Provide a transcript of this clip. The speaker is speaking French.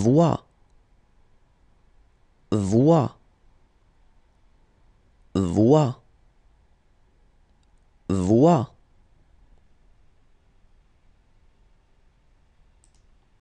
voix, voix, voix, voix.